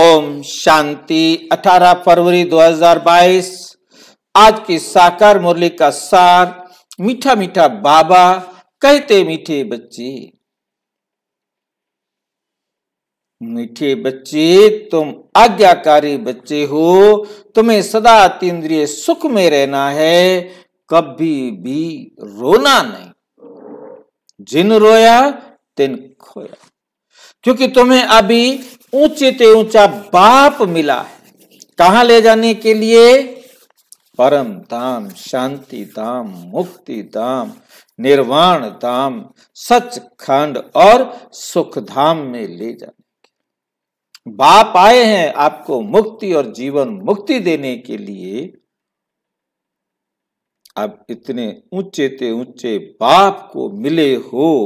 ओम शांति 18 फरवरी 2022 आज की साकार मुरली का सार मीठा मीठा बाबा कहते मीठे बच्चे मीठे बच्चे तुम आज्ञाकारी बच्चे हो तुम्हें सदा तीन्द्रिय सुख में रहना है कभी भी रोना नहीं जिन रोया तिन खोया क्योंकि तुम्हें अभी ऊंचे ते ऊंचा बाप मिला है कहा ले जाने के लिए परम धाम शांति धाम मुक्ति धाम निर्वाण धाम सच खंड और सुख धाम में ले जाने बाप आए हैं आपको मुक्ति और जीवन मुक्ति देने के लिए आप इतने ऊंचे ते ऊंचे बाप को मिले हो